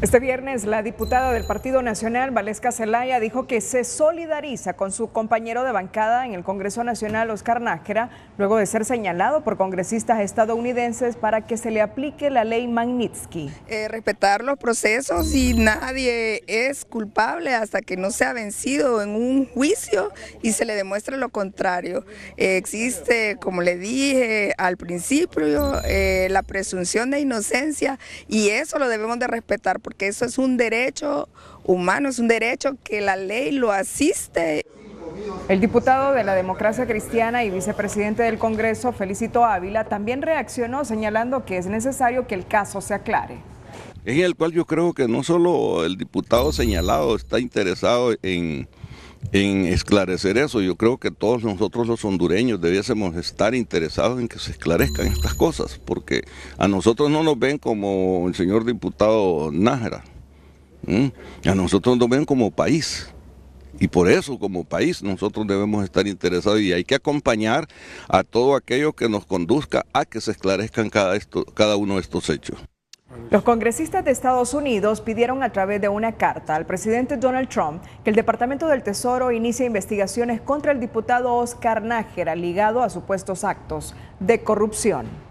Este viernes, la diputada del Partido Nacional, Valesca Zelaya, dijo que se solidariza con su compañero de bancada en el Congreso Nacional, Oscar Nájera, luego de ser señalado por congresistas estadounidenses para que se le aplique la ley Magnitsky. Eh, respetar los procesos y nadie es culpable hasta que no sea vencido en un juicio y se le demuestre lo contrario. Eh, existe, como le dije al principio, eh, la presunción de inocencia y eso lo debemos de respetar porque eso es un derecho humano, es un derecho que la ley lo asiste. El diputado de la democracia cristiana y vicepresidente del Congreso, Felicito Ávila, también reaccionó señalando que es necesario que el caso se aclare. Es el cual yo creo que no solo el diputado señalado está interesado en en esclarecer eso. Yo creo que todos nosotros los hondureños debiésemos estar interesados en que se esclarezcan estas cosas, porque a nosotros no nos ven como el señor diputado Nájera, a nosotros nos ven como país. Y por eso, como país, nosotros debemos estar interesados y hay que acompañar a todo aquello que nos conduzca a que se esclarezcan cada, esto, cada uno de estos hechos. Los congresistas de Estados Unidos pidieron a través de una carta al presidente Donald Trump que el Departamento del Tesoro inicie investigaciones contra el diputado Oscar Nájera ligado a supuestos actos de corrupción.